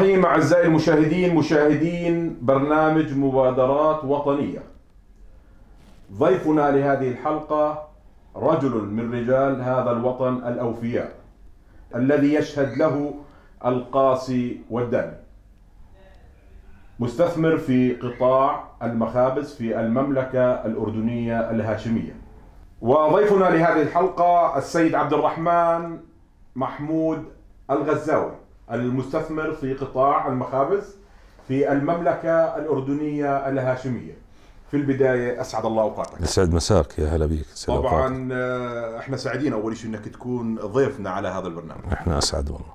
الرحيم أعزائي المشاهدين مشاهدين برنامج مبادرات وطنية ضيفنا لهذه الحلقة رجل من رجال هذا الوطن الأوفياء الذي يشهد له القاسي والدامي. مستثمر في قطاع المخابز في المملكة الأردنية الهاشمية وضيفنا لهذه الحلقة السيد عبد الرحمن محمود الغزاوي المستثمر في قطاع المخابز في المملكة الأردنية الهاشمية في البداية أسعد الله أوقاتك يسعد مساك يا هلا بيك طبعا أوقاتك. آه، احنا سعيدين أول شيء أنك تكون ضيفنا على هذا البرنامج احنا أسعد والله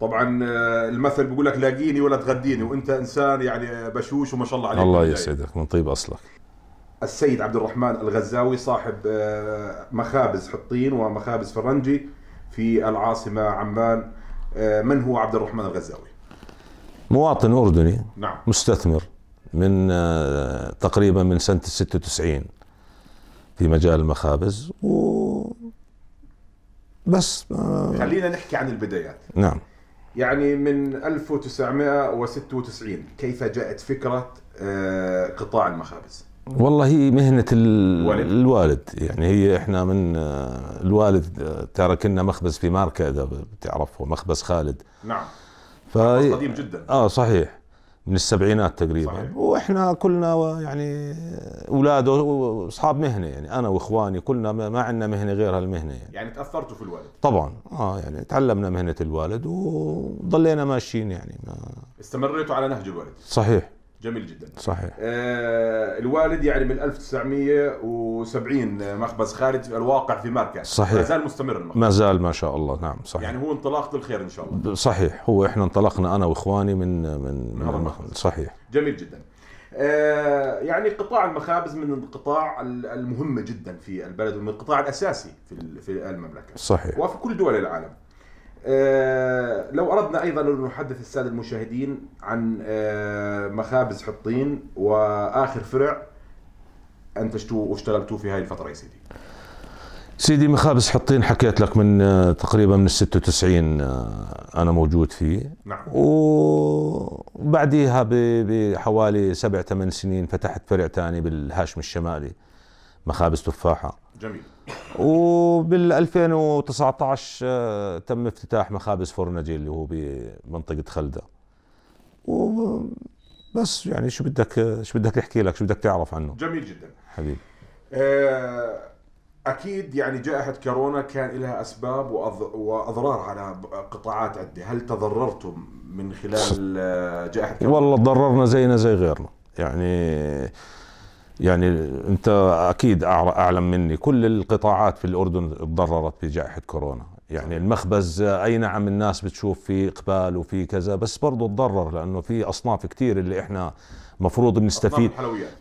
طبعا آه، المثل بيقول لك لاقيني ولا تغديني وانت انسان يعني بشوش وما شاء الله عليك الله يسعدك من طيب اصلك السيد عبد الرحمن الغزاوي صاحب آه، مخابز حطين ومخابز فرنجي في العاصمه عمان آه، من هو عبد الرحمن الغزاوي؟ مواطن اردني نعم مستثمر من آه، تقريبا من سنه 96 في مجال المخابز و بس آه، خلينا نحكي عن البدايات نعم يعني من 1996 كيف جاءت فكره قطاع المخابز؟ والله هي مهنة الوالد, الوالد يعني هي احنا من آه، الوالد آه، تركنا مخبز في ماركة اذا بتعرفه مخبز خالد نعم ف... قديم جدا اه صحيح من السبعينات تقريبا صحيح. واحنا كلنا يعني اولاده واصحاب مهنه يعني انا واخواني كلنا ما عندنا مهنه غير هالمهنه يعني يعني تاثرتوا في الوالد طبعا اه يعني تعلمنا مهنه الوالد وضلينا ماشيين يعني ما استمريتوا على نهج الوالد صحيح جميل جدا صحيح آه الوالد يعني من 1970 آه، مخبز خارج الواقع في ماركه صحيح ما زال مستمر المخبز ما زال ما شاء الله نعم صحيح يعني هو انطلاقه الخير ان شاء الله صحيح هو احنا انطلقنا انا واخواني من من, من المخبز صحيح جميل جدا آه، يعني قطاع المخابز من القطاع المهمه جدا في البلد ومن القطاع الاساسي في في المملكه صحيح وفي كل دول العالم آه، لو أردنا أيضا أن نحدث السادة المشاهدين عن آه، مخابز حطين وآخر فرع أنتجتوه واشتغلتوه في هذه الفترة يا سيدي سيدي مخابز حطين حكيت لك من آه، تقريبا من 96 انا موجود فيه نعم وبعديها بحوالي سبع ثمان سنين فتحت فرع ثاني بالهاشم الشمالي مخابز تفاحه جميل وبال 2019 آه، تم افتتاح مخابز فرنجي اللي هو بمنطقه خلده وبس يعني شو بدك شو بدك احكي لك شو بدك تعرف عنه جميل جدا حبيبي آه، اكيد يعني جائحه كورونا كان لها اسباب واضرار على قطاعات عده هل تضررتم من خلال آه، جائحه كورونا والله تضررنا زينا زي غيرنا يعني يعني انت اكيد اعلم مني كل القطاعات في الاردن تضررت بجائحه كورونا يعني المخبز اي نعم الناس بتشوف في اقبال وفي كذا بس برضه تضرر لانه في اصناف كثير اللي احنا مفروض بنستفيد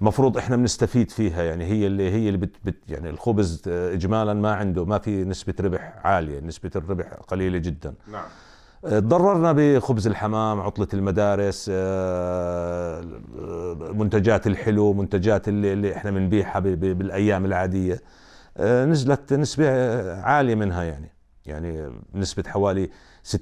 مفروض احنا بنستفيد فيها يعني هي اللي هي اللي بت بت يعني الخبز اجمالا ما عنده ما في نسبه ربح عاليه نسبه الربح قليله جدا نعم تضررنا بخبز الحمام عطلة المدارس آه، آه، منتجات الحلو منتجات اللي, اللي احنا بنبيعها بالأيام العادية آه، نزلت نسبة عالية منها يعني يعني نسبة حوالي 60% 50%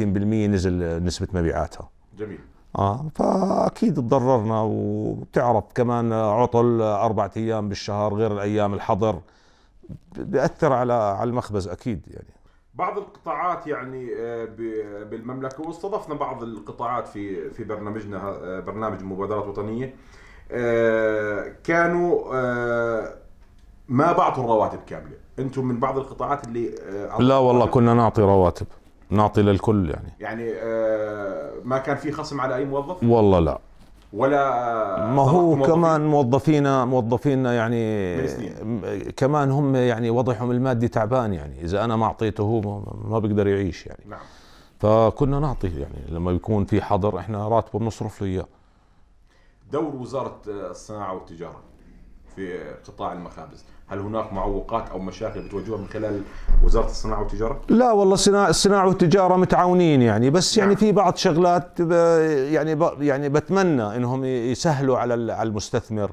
نزل نسبة مبيعاتها جميل اه فاكيد تضررنا وبتعرف كمان عطل اربعة ايام بالشهر غير الايام الحظر بياثر على على المخبز اكيد يعني بعض القطاعات يعني آه، آه، بالمملكه واستضفنا بعض القطاعات في في برنامجنا آه، برنامج مبادرات وطنيه كانوا ما بعطوا الرواتب كامله انتم من بعض القطاعات اللي لا والله كنا نعطي رواتب نعطي للكل يعني يعني ما كان في خصم على اي موظف والله لا ولا ما هو كمان موظفينا موظفينا يعني كمان هم يعني وضعهم المادي تعبان يعني اذا انا ما اعطيته هو ما بقدر يعيش يعني نعم فكنا نعطي يعني لما بيكون في حظر احنا راتبه بنصرف له اياه دور وزاره الصناعه والتجاره في قطاع المخابز هل هناك معوقات او مشاكل بتواجهها من خلال وزاره الصناعه والتجاره؟ لا والله الصناعه والتجاره متعاونين يعني بس يعني نعم. في بعض شغلات يعني يعني بتمنى انهم يسهلوا على على المستثمر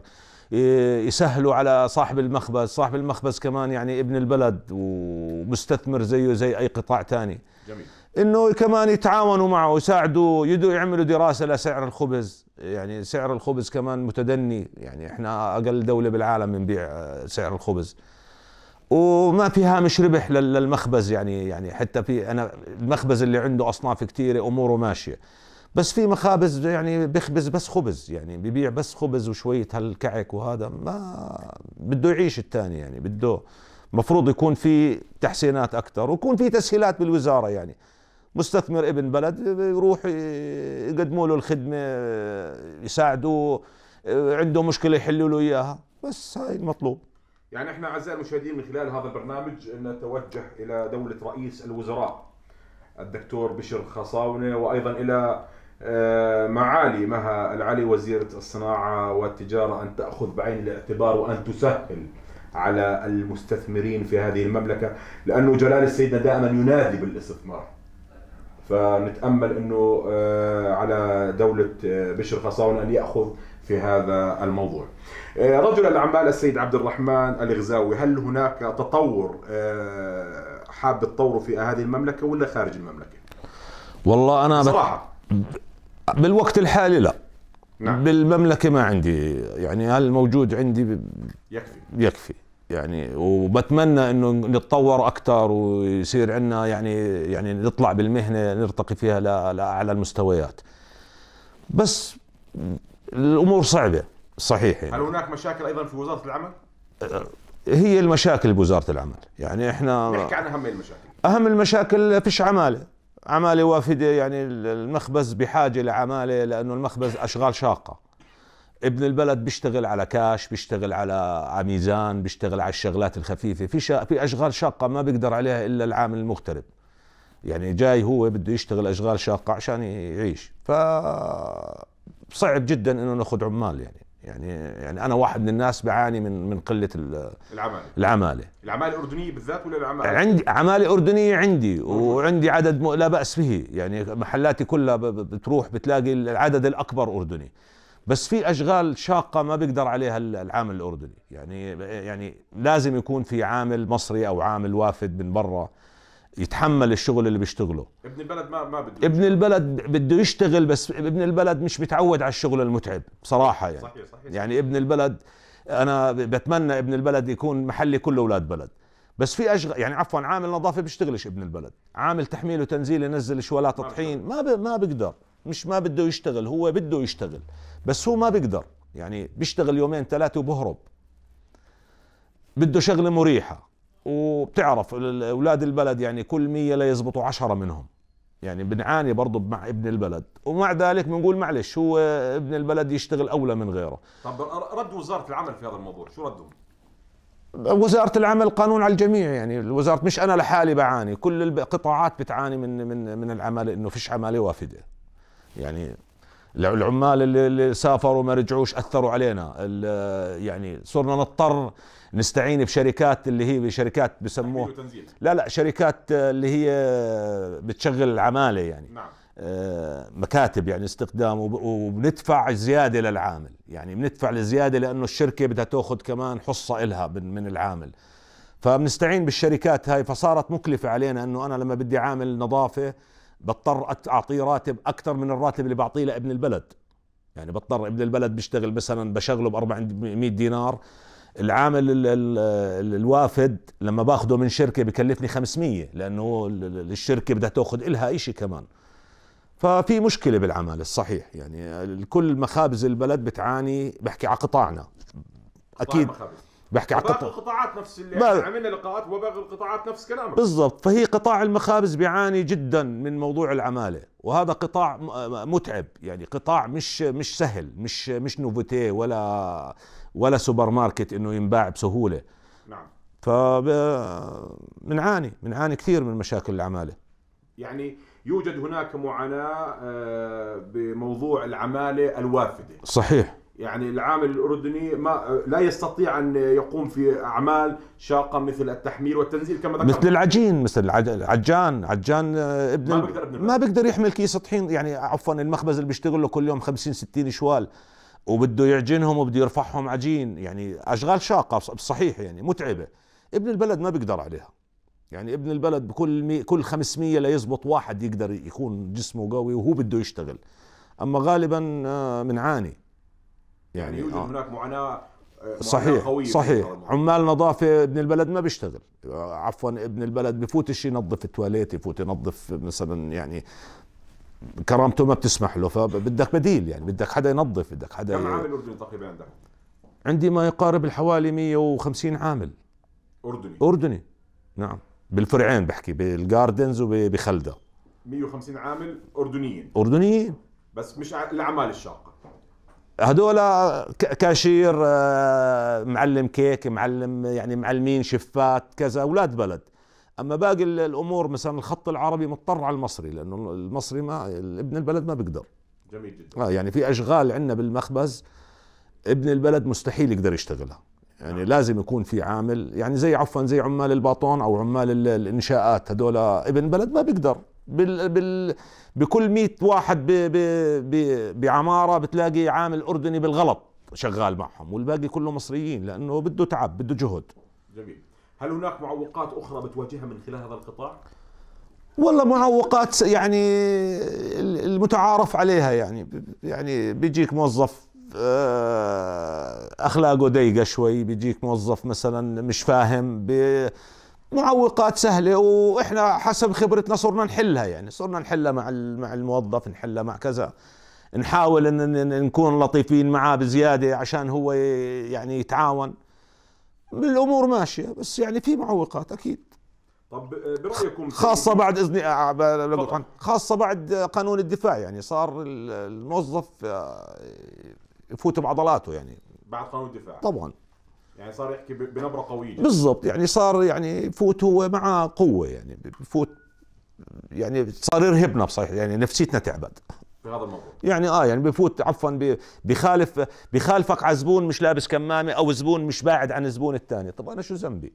يسهلوا على صاحب المخبز صاحب المخبز كمان يعني ابن البلد ومستثمر زيه زي اي قطاع ثاني جميل انه كمان يتعاونوا معه يساعدوا يدوا يعملوا دراسه لسعر الخبز يعني سعر الخبز كمان متدني يعني احنا اقل دوله بالعالم بنبيع آه، سعر الخبز وما في هامش ربح للمخبز يعني يعني حتى في انا المخبز اللي عنده اصناف كثيره اموره ماشيه بس في مخابز يعني بيخبز بس خبز يعني ببيع بس خبز وشويه هالكعك وهذا ما بده يعيش الثاني يعني بده مفروض يكون في تحسينات اكثر ويكون في تسهيلات بالوزاره يعني مستثمر ابن بلد يروح يقدموا له الخدمه يساعدوه عنده مشكله يحلوا له اياها بس هاي المطلوب يعني احنا اعزائي المشاهدين من خلال هذا البرنامج نتوجه الى دوله رئيس الوزراء الدكتور بشر خصاونه وايضا الى آه، معالي مها العلي وزيره الصناعه والتجاره ان تاخذ بعين الاعتبار وان تسهل على المستثمرين في هذه المملكه لانه جلال سيدنا دائما ينادي بالاستثمار فنتامل انه آه، على دوله آه، بشر فصاون ان ياخذ في هذا الموضوع. آه، رجل الاعمال السيد عبد الرحمن الغزاوي، هل هناك تطور حاب تطوره في هذه المملكه ولا خارج المملكه؟ والله انا صراحه بالوقت الحالي لا نعم. بالمملكه ما عندي يعني هل موجود عندي يكفي يكفي يعني وبتمنى انه نتطور اكثر ويصير عندنا يعني يعني نطلع بالمهنه نرتقي فيها لاعلى المستويات بس الامور صعبه صحيح يعني. هل هناك مشاكل ايضا في وزاره العمل؟ أه، هي المشاكل بوزاره العمل يعني احنا نحكي عن اهم المشاكل اهم المشاكل فيش عماله عماله وافده يعني المخبز بحاجه لعماله لانه المخبز اشغال شاقه ابن البلد بيشتغل على كاش بيشتغل على ميزان بيشتغل على الشغلات الخفيفه في شا... في اشغال شاقه ما بيقدر عليها الا العامل المغترب يعني جاي هو بده يشتغل اشغال شاقه عشان يعيش ف صعب جدا انه ناخذ عمال يعني يعني يعني انا واحد من الناس بعاني من من قله العماله العماله العماله الاردنيه بالذات ولا العماله عندي عماله اردنيه عندي وعندي عدد لا باس به يعني محلاتي كلها بتروح بتلاقي العدد الاكبر اردني بس في اشغال شاقه ما بيقدر عليها العامل الاردني يعني يعني لازم يكون في عامل مصري او عامل وافد من برا يتحمل الشغل اللي بيشتغله ابن البلد ما ما بده ابن البلد بده يشتغل بس ابن البلد مش متعود على الشغل المتعب بصراحه يعني صحيح صحيح يعني ابن البلد انا بتمنى ابن البلد يكون محلي كله اولاد بلد بس في اشغال يعني عفوا عامل نظافه بيشتغلش ابن البلد عامل تحميل وتنزيل ينزل شوالات طحين ما ب... ما بيقدر مش ما بده يشتغل هو بده يشتغل بس هو ما بيقدر يعني بيشتغل يومين ثلاثة وبهرب بده شغلة مريحة وبتعرف أولاد البلد يعني كل مية لا يزبطوا عشرة منهم يعني بنعاني برضه مع ابن البلد ومع ذلك بنقول معلش هو ابن البلد يشتغل أولى من غيره طب رد وزارة العمل في هذا الموضوع شو ردهم؟ وزارة العمل قانون على الجميع يعني الوزارة مش أنا لحالي بعاني كل القطاعات بتعاني من من من العمالة إنه فيش عمالة وافدة يعني العمال اللي سافروا ما رجعوش اثروا علينا يعني صرنا نضطر نستعين بشركات اللي هي بشركات بسموها لا لا شركات اللي هي بتشغل العماله يعني نعم. آه، مكاتب يعني استخدام وبندفع زياده للعامل يعني بندفع لزياده لانه الشركه بدها تاخذ كمان حصه لها من العامل فبنستعين بالشركات هاي فصارت مكلفه علينا انه انا لما بدي عامل نظافه بضطر اعطيه راتب اكثر من الراتب اللي بعطيه لابن البلد يعني بضطر ابن البلد بيشتغل مثلا بشغله ب 400 دينار العامل الـ الـ الـ الوافد لما باخده من شركه بكلفني 500 لانه الشركه بدها تاخذ إلها شيء كمان ففي مشكله بالعمل الصحيح يعني كل مخابز البلد بتعاني بحكي على قطاعنا اكيد بحكي على قطاع القطاعات نفس اللي عملنا لقاءات وباقي القطاعات نفس كلامك بالضبط فهي قطاع المخابز بيعاني جدا من موضوع العماله وهذا قطاع متعب يعني قطاع مش مش سهل مش مش نوفوتي ولا ولا سوبر ماركت انه ينباع بسهوله نعم ف بنعاني بنعاني كثير من مشاكل العماله يعني يوجد هناك معاناه آه، بموضوع العماله الوافده صحيح يعني العامل الاردني ما لا يستطيع ان يقوم في اعمال شاقه مثل التحميل والتنزيل كما ذكرت مثل العجين مثل العجان عجان ابن ما بيقدر, ابن ما بيقدر يحمل كيس طحين يعني عفوا المخبز اللي بيشتغل له كل يوم 50 60 شوال وبده يعجنهم وبده يرفعهم عجين يعني اشغال شاقه صحيح يعني متعبه ابن البلد ما بيقدر عليها يعني ابن البلد بكل مي كل 500 لا يزبط واحد يقدر يكون جسمه قوي وهو بده يشتغل اما غالبا بنعاني آه، يعني يوجد آه. هناك معاناه آه، صحيح قوية صحيح عمال نظافه ابن البلد ما بيشتغل عفوا ابن البلد بفوت شيء ينظف التواليت يفوت ينظف مثلا يعني كرامته ما بتسمح له فبدك بديل يعني بدك حدا ينظف بدك حدا كم عامل اردني تقريبا عندك؟ عندي ما يقارب الحوالي 150 عامل اردني اردني نعم بالفرعين بحكي بالجاردنز وبخلده 150 عامل اردنيين اردنيين بس مش الأعمال الشاقه هذول كاشير آه، معلم كيك معلم يعني معلمين شفات كذا اولاد بلد اما باقي الامور مثلا الخط العربي مضطر على المصري لانه المصري ما ابن البلد ما بيقدر جميل جدا آه يعني في اشغال عندنا بالمخبز ابن البلد مستحيل يقدر يشتغلها يعني آه. لازم يكون في عامل يعني زي عفوا زي عمال الباطون او عمال الانشاءات هذول ابن بلد ما بيقدر بال بال بكل 100 واحد ب ب ب بعماره بتلاقي عامل اردني بالغلط شغال معهم والباقي كله مصريين لانه بده تعب بده جهد جميل هل هناك معوقات اخرى بتواجهها من خلال هذا القطاع والله معوقات يعني المتعارف عليها يعني يعني بيجيك موظف آه، اخلاقه ضيقه شوي بيجيك موظف مثلا مش فاهم بي معوقات سهله واحنا حسب خبرتنا صرنا نحلها يعني صرنا نحلها مع مع الموظف نحلها مع كذا نحاول ان نكون لطيفين معاه بزياده عشان هو يعني يتعاون الامور ماشيه بس يعني في معوقات اكيد طب برايكم خاصه بعد اذن آه، آه، خاصه بعد قانون الدفاع يعني صار الموظف آه، يفوت بعضلاته يعني بعد قانون الدفاع طبعا يعني صار يحكي بنبره قويه بالضبط يعني صار يعني فوت هو مع قوه يعني فوت يعني صار يرهبنا بصحيح يعني نفسيتنا تعبت بهذا الموضوع يعني اه يعني بفوت عفوا بخالف بخالفك على زبون مش لابس كمامه او زبون مش باعد عن الزبون الثاني طب انا شو ذنبي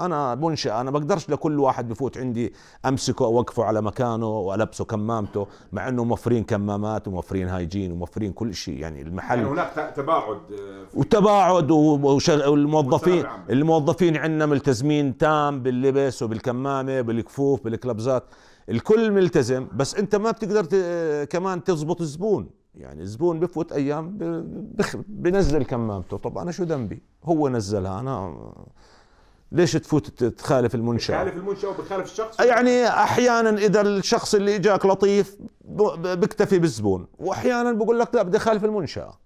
انا منشأة انا بقدرش لكل واحد بفوت عندي امسكه اوقفه على مكانه والبسه كمامته مع انه موفرين كمامات وموفرين هايجين وموفرين كل شيء يعني المحل يعني هناك تباعد آه، وتباعد والموظفين الموظفين عندنا ملتزمين تام باللبس وبالكمامه بالكفوف بالكلبزات الكل ملتزم بس انت ما بتقدر آه، كمان تزبط الزبون يعني الزبون بفوت ايام بنزل كمامته طب انا شو ذنبي هو نزلها انا ليش تفوت تخالف المنشأة؟ تخالف المنشأة وبتخالف الشخص؟ يعني أحيانا إذا الشخص اللي إجاك لطيف بيكتفي بالزبون وأحيانا بقول لك لا بدي أخالف المنشأة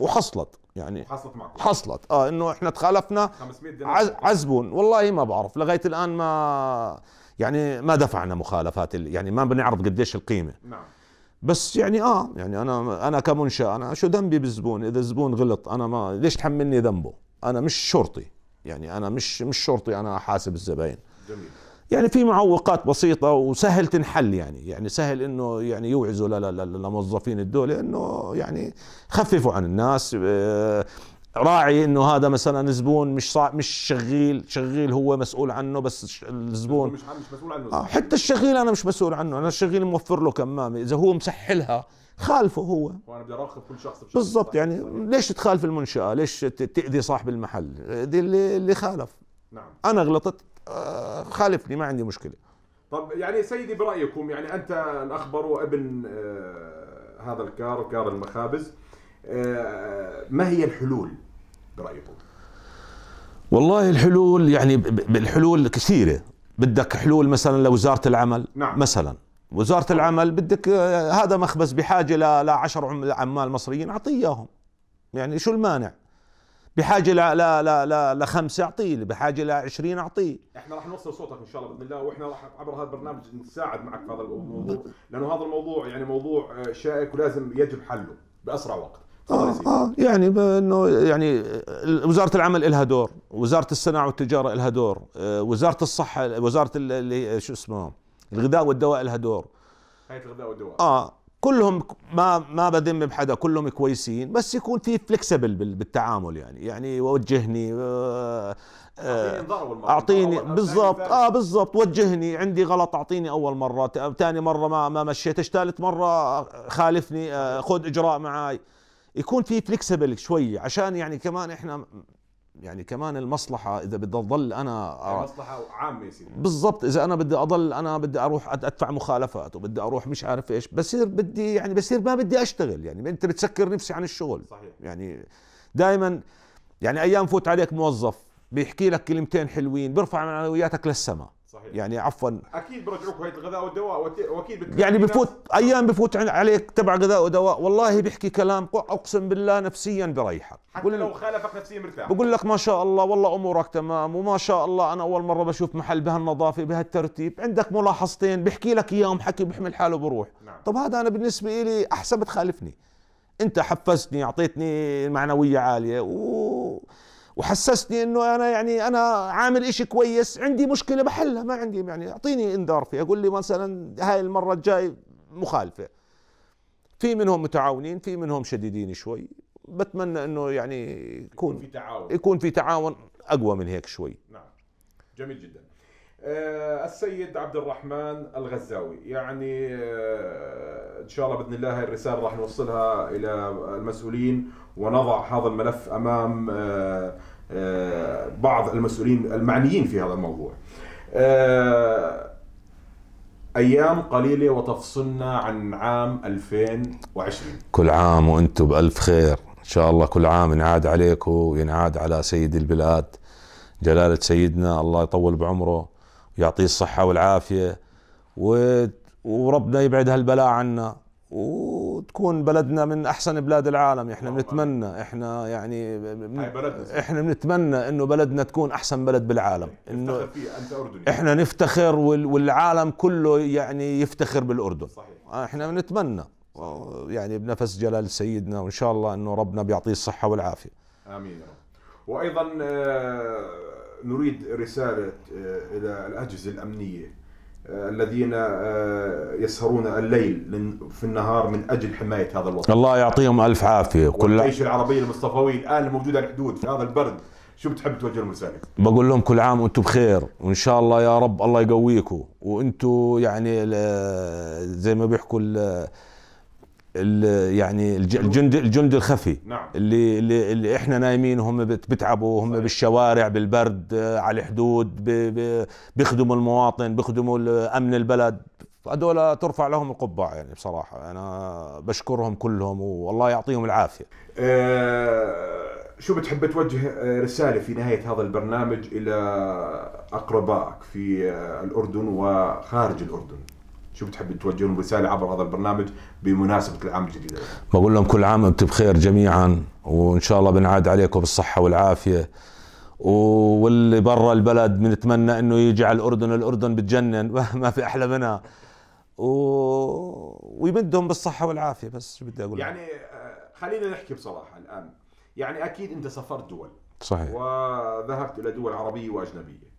وحصلت يعني حصلت معكم حصلت اه انه احنا تخالفنا 500 دينار عزبون والله ما بعرف لغايه الان ما يعني ما دفعنا مخالفات يعني ما بنعرف قديش القيمه نعم بس يعني اه يعني انا انا كمنشاه انا شو ذنبي بالزبون اذا الزبون غلط انا ما ليش تحملني ذنبه انا مش شرطي يعني انا مش مش شرطي انا احاسب الزباين جميل يعني في معوقات بسيطة وسهل تنحل يعني يعني سهل انه يعني يوعزوا لموظفين الدولة انه يعني خففوا عن الناس آه، راعي انه هذا مثلا زبون مش صع... مش شغيل شغيل هو مسؤول عنه بس الزبون مش مسؤول عنه آه، حتى الشغيل انا مش مسؤول عنه انا الشغيل موفر له كمامه اذا هو مسحلها خالفه هو وانا بدي اراقب كل شخص بالضبط يعني ليش تخالف المنشاه ليش تاذي صاحب المحل دي اللي, اللي خالف نعم انا غلطت آه، خالفني ما عندي مشكله طب يعني سيدي برايكم يعني انت الاخبر وابن آه، هذا الكار كار المخابز آه، ما هي الحلول برايكم والله الحلول يعني الحلول كثيره بدك حلول مثلا لوزاره العمل نعم. مثلا وزاره العمل بدك آه، هذا مخبز بحاجه ل 10 عمال مصريين اعطيه اياهم يعني شو المانع؟ بحاجه لا لا لا لا لخمسه اعطيه بحاجه ل 20 اعطيه احنا راح نوصل صوتك ان شاء الله باذن الله واحنا راح عبر هذا البرنامج نساعد معك في هذا الموضوع لانه هذا الموضوع يعني موضوع آه، شائك ولازم يجب حله باسرع وقت آه, آه يعني انه يعني آه، وزاره العمل لها دور، وزاره الصناعه والتجاره لها دور، وزاره الصحه وزاره اللي شو اسمه الغذاء والدواء لها دور هيئه الغذاء والدواء اه كلهم ما ما بذم بحدا كلهم كويسين بس يكون في فلكسبل بالتعامل يعني يعني وجهني آه, آه، اعطيني بالضبط اه بالضبط وجهني عندي غلط اعطيني اول مره ثاني مره ما ما مشيتش ثالث مره خالفني آه خذ اجراء معي يكون في فلكسبل شوي عشان يعني كمان احنا يعني كمان المصلحه اذا بدي اضل انا مصلحه عامه يصير بالضبط اذا انا بدي اضل انا بدي اروح ادفع مخالفات وبدي اروح مش عارف ايش بصير بدي يعني بصير ما بدي اشتغل يعني انت بتسكر نفسي عن الشغل صحيح يعني دائما يعني ايام فوت عليك موظف بيحكي لك كلمتين حلوين بيرفع معنوياتك للسماء صحيح. يعني عفوا اكيد برجعوك هيئه الغذاء والدواء واكيد يعني بفوت ايام بفوت عليك تبع غذاء ودواء والله بيحكي كلام اقسم بالله نفسيا بريحك حتى لو خالفك نفسيا مرتاح بقول لك ما شاء الله والله امورك تمام وما شاء الله انا اول مره بشوف محل بهالنظافه بهالترتيب عندك ملاحظتين بحكي لك اياهم حكي بحمل حاله بروح نعم. طب هذا انا بالنسبه لي احسن بتخالفني انت حفزتني اعطيتني معنويه عاليه و وحسسني انه انا يعني انا عامل إشي كويس عندي مشكله بحلها ما عندي يعني اعطيني انذار فيها قول لي مثلا هاي المره الجاي مخالفه في منهم متعاونين في منهم شديدين شوي بتمنى انه يعني يكون, في تعاون يكون في تعاون اقوى من هيك شوي نعم جميل جدا آه، السيد عبد الرحمن الغزاوي يعني آه، ان شاء الله باذن الله هاي الرساله راح نوصلها الى المسؤولين ونضع هذا الملف امام أه آه، بعض المسؤولين المعنيين في هذا الموضوع آه، ايام قليله وتفصلنا عن عام 2020 كل عام وانتم بالف خير ان شاء الله كل عام ينعاد عليكم وينعاد على سيد البلاد جلاله سيدنا الله يطول بعمره ويعطيه الصحه والعافيه و... وربنا يبعد هالبلاء عنا و... وتكون بلدنا من احسن بلاد العالم احنا بنتمنى احنا يعني بلدنا احنا بنتمنى انه بلدنا تكون احسن بلد بالعالم انه احنا نفتخر والعالم كله يعني يفتخر بالاردن صحيح. احنا بنتمنى يعني بنفس جلال سيدنا وان شاء الله انه ربنا بيعطيه الصحه والعافيه امين وايضا آه، نريد رساله آه، الى الاجهزه الامنيه آه، الذين آه، يسهرون الليل في النهار من اجل حمايه هذا الوطن. الله يعطيهم الف عافيه وكل الجيش العربي المصطفوي الان الموجود على الحدود في هذا البرد شو بتحب توجه لهم رسالتك؟ بقول لهم كل عام وانتم بخير وان شاء الله يا رب الله يقويكم وانتم يعني زي ما بيحكوا يعني الجند الجند الخفي نعم. اللي اللي احنا نايمين هم بتعبوا هم صحيح. بالشوارع بالبرد آه، على الحدود بيخدموا المواطن بيخدموا امن البلد هذول ترفع لهم القبعه يعني بصراحه انا بشكرهم كلهم والله يعطيهم العافيه أه شو بتحب توجه آه، رساله في نهايه هذا البرنامج الى اقربائك في آه، الاردن وخارج الاردن شو بتحب توجه لهم رساله عبر هذا البرنامج بمناسبه العام الجديد؟ بقول لهم كل عام انتم بخير جميعا وان شاء الله بنعاد عليكم بالصحه والعافيه واللي برا البلد بنتمنى انه يجي على الاردن الاردن بتجنن ما في احلى منها و... ويمدهم بالصحه والعافيه بس شو بدي اقول يعني آه، خلينا نحكي بصراحه الان يعني اكيد انت سافرت دول صحيح وذهبت الى دول عربيه واجنبيه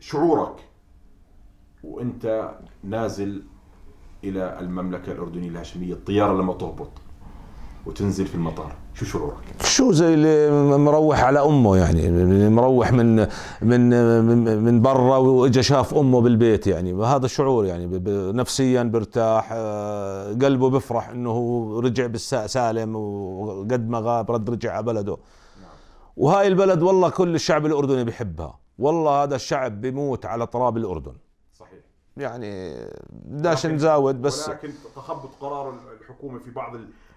شعورك وانت نازل الى المملكه الاردنيه الهاشميه الطياره لما تهبط وتنزل في المطار شو شعورك؟ شو زي اللي مروح على امه يعني اللي مروح من من من برا واجى شاف امه بالبيت يعني هذا الشعور يعني نفسيا برتاح آه، قلبه بفرح انه رجع سالم وقد ما غاب رد رجع على بلده وهاي البلد والله كل الشعب الاردني بحبها والله هذا الشعب بيموت على تراب الاردن يعني بدناش نزاود بس ولكن تخبط قرار الحكومه في بعض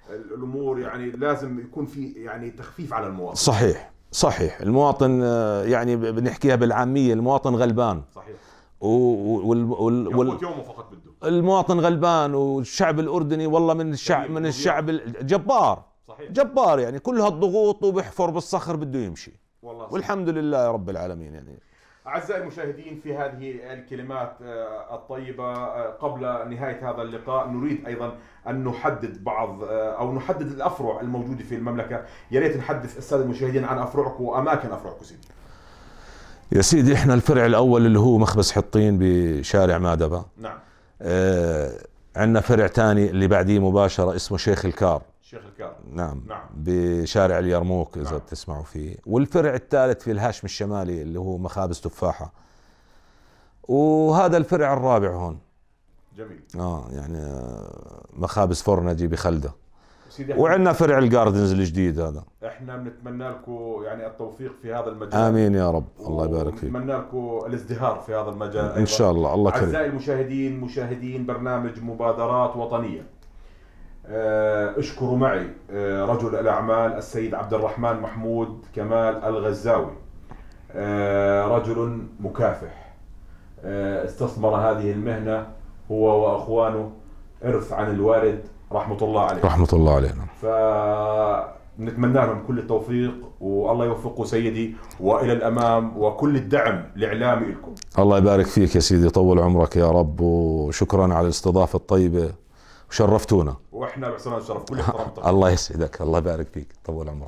الامور يعني لازم يكون في يعني تخفيف على المواطن صحيح صحيح المواطن آه، يعني بنحكيها بالعاميه المواطن غلبان صحيح و وال وال وال يومه فقط بده المواطن غلبان والشعب الاردني والله من طيب، طيب. الشعب من الشعب جبار صحيح جبار يعني كل هالضغوط وبيحفر بالصخر بده يمشي والله والحمد لله رب العالمين يعني أعزائي المشاهدين في هذه الكلمات آه، الطيبة آه، قبل نهاية هذا اللقاء نريد أيضا أن نحدد بعض آه، أو نحدد الأفرع الموجودة في المملكة يا ريت نحدث السادة المشاهدين عن أفرعكم وأماكن أفرعكم سيدي يا سيدي إحنا الفرع الأول اللي هو مخبز حطين بشارع مادبة نعم آه عندنا فرع ثاني اللي بعديه مباشرة اسمه شيخ الكار شيخ الكار نعم, نعم. بشارع اليرموك اذا نعم. تسمعوا فيه والفرع الثالث في الهاشم الشمالي اللي هو مخابز تفاحه وهذا الفرع الرابع هون جميل اه يعني آه، مخابز فرنجي بخلده وعندنا فرع الجاردنز الجديد هذا احنا بنتمنى لكم يعني التوفيق في هذا المجال امين يا رب الله يبارك فيك بنتمنى لكم الازدهار في هذا المجال ان شاء الله الله كريم اعزائي المشاهدين مشاهدين برنامج مبادرات وطنيه آه، اشكروا معي آه، رجل الاعمال السيد عبد الرحمن محمود كمال الغزاوي آه، رجل مكافح استثمر هذه المهنه هو واخوانه ارث عن الوالد رحمه الله عليه رحمه الله علينا نعم. فنتمنى لهم كل التوفيق والله يوفقه سيدي والى الامام وكل الدعم الاعلامي لكم الله يبارك فيك يا سيدي طول عمرك يا رب وشكرا على الاستضافه الطيبه وشرفتونا واحنا بعثمان شرف كل الله يسعدك الله يبارك فيك طول عمرك